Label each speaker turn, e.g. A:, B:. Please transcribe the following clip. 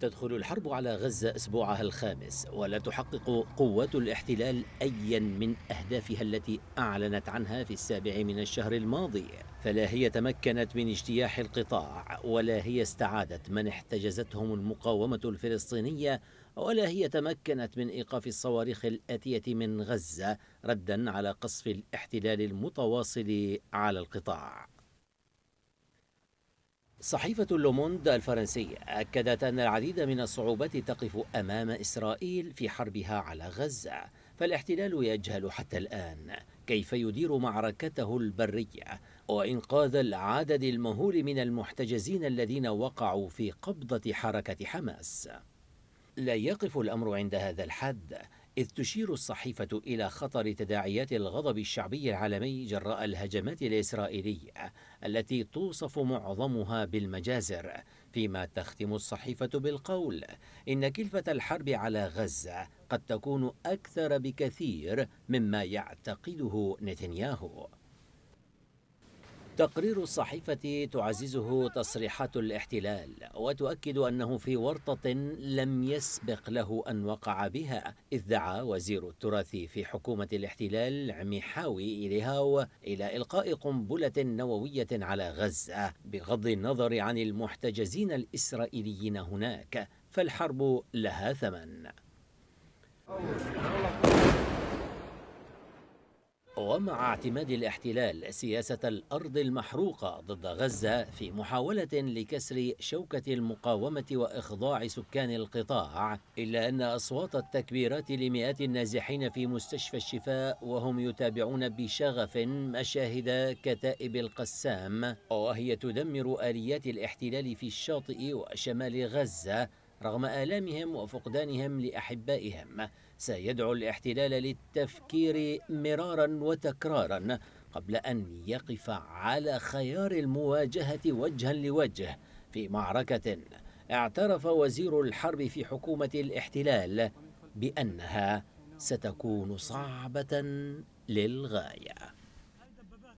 A: تدخل الحرب على غزة أسبوعها الخامس ولا تحقق قوات الاحتلال أيا من أهدافها التي أعلنت عنها في السابع من الشهر الماضي فلا هي تمكنت من اجتياح القطاع ولا هي استعادت من احتجزتهم المقاومة الفلسطينية ولا هي تمكنت من إيقاف الصواريخ الآتية من غزة ردا على قصف الاحتلال المتواصل على القطاع صحيفة لوموند الفرنسية أكدت أن العديد من الصعوبات تقف أمام إسرائيل في حربها على غزة فالاحتلال يجهل حتى الآن كيف يدير معركته البرية وإنقاذ العدد المهول من المحتجزين الذين وقعوا في قبضة حركة حماس لا يقف الأمر عند هذا الحد إذ تشير الصحيفة إلى خطر تداعيات الغضب الشعبي العالمي جراء الهجمات الإسرائيلية التي توصف معظمها بالمجازر فيما تختم الصحيفة بالقول إن كلفة الحرب على غزة قد تكون أكثر بكثير مما يعتقده نتنياهو تقرير الصحيفة تعززه تصريحات الاحتلال وتؤكد أنه في ورطة لم يسبق له أن وقع بها إذ دعا وزير التراث في حكومة الاحتلال عميحاوي إليهاو إلى إلقاء قنبلة نووية على غزة بغض النظر عن المحتجزين الإسرائيليين هناك فالحرب لها ثمن ومع اعتماد الاحتلال سياسة الأرض المحروقة ضد غزة في محاولة لكسر شوكة المقاومة وإخضاع سكان القطاع إلا أن أصوات التكبيرات لمئات النازحين في مستشفى الشفاء وهم يتابعون بشغف مشاهد كتائب القسام وهي تدمر آليات الاحتلال في الشاطئ وشمال غزة رغم آلامهم وفقدانهم لأحبائهم سيدعو الاحتلال للتفكير مرارا وتكرارا قبل أن يقف على خيار المواجهة وجها لوجه في معركة اعترف وزير الحرب في حكومة الاحتلال بأنها ستكون صعبة للغاية